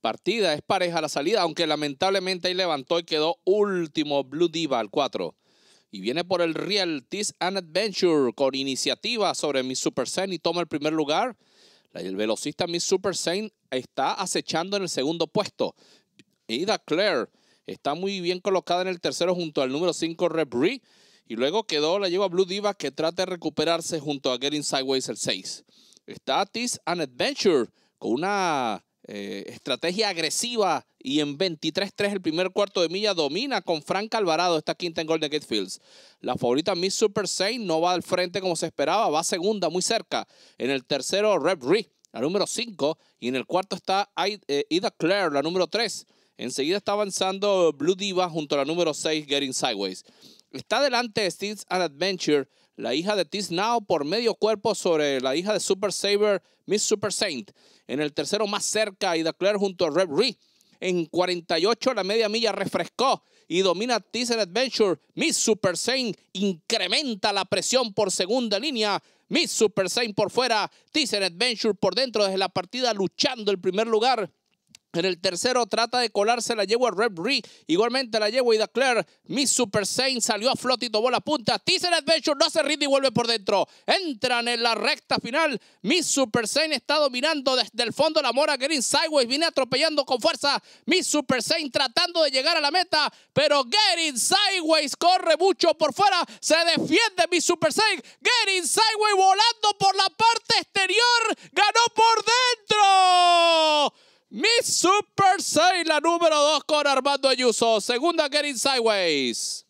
partida es pareja la salida, aunque lamentablemente ahí levantó y quedó último Blue Diva al 4. Y viene por el Real Tis and Adventure con iniciativa sobre Miss Super Saint y toma el primer lugar. El velocista Miss Super Saint está acechando en el segundo puesto. Ida Claire está muy bien colocada en el tercero junto al número 5 Bree. Y luego quedó, la lleva Blue Diva que trata de recuperarse junto a Getting Sideways el 6. Está Tis and Adventure con una eh, estrategia agresiva y en 23-3 el primer cuarto de milla domina con Frank Alvarado esta quinta en Golden Gate Fields. La favorita Miss Super Saint no va al frente como se esperaba, va segunda, muy cerca. En el tercero, Rep Ree, la número 5. Y en el cuarto está Ida eh, Claire, la número 3. Enseguida está avanzando Blue Diva junto a la número 6, Getting Sideways. Está delante de Steve's and Adventure, la hija de Tis Now por medio cuerpo sobre la hija de Super Saber, Miss Super Saint. En el tercero más cerca, Ida Claire junto a Rev Ree. En 48 la media milla refrescó y domina Tis and Adventure. Miss Super Saint incrementa la presión por segunda línea. Miss Super Saint por fuera, Tis and Adventure por dentro desde la partida luchando el primer lugar. En el tercero trata de colarse la yegua Red Bree. Igualmente la yegua Ida Claire. Miss Super Saint salió a flote y tomó la punta. Teaser Adventure no se rinde y vuelve por dentro. Entran en la recta final. Miss Super Saint está dominando desde el fondo la mora Green Sideways. Viene atropellando con fuerza. Miss Super Saint tratando de llegar a la meta. Pero Getting Sideways corre mucho por fuera. Se defiende Miss Super Saint. Gerin Sideways volando por la parte exterior. Ganó por Miss Super 6, la número 2 con Armando Ayuso. Segunda Getting Sideways.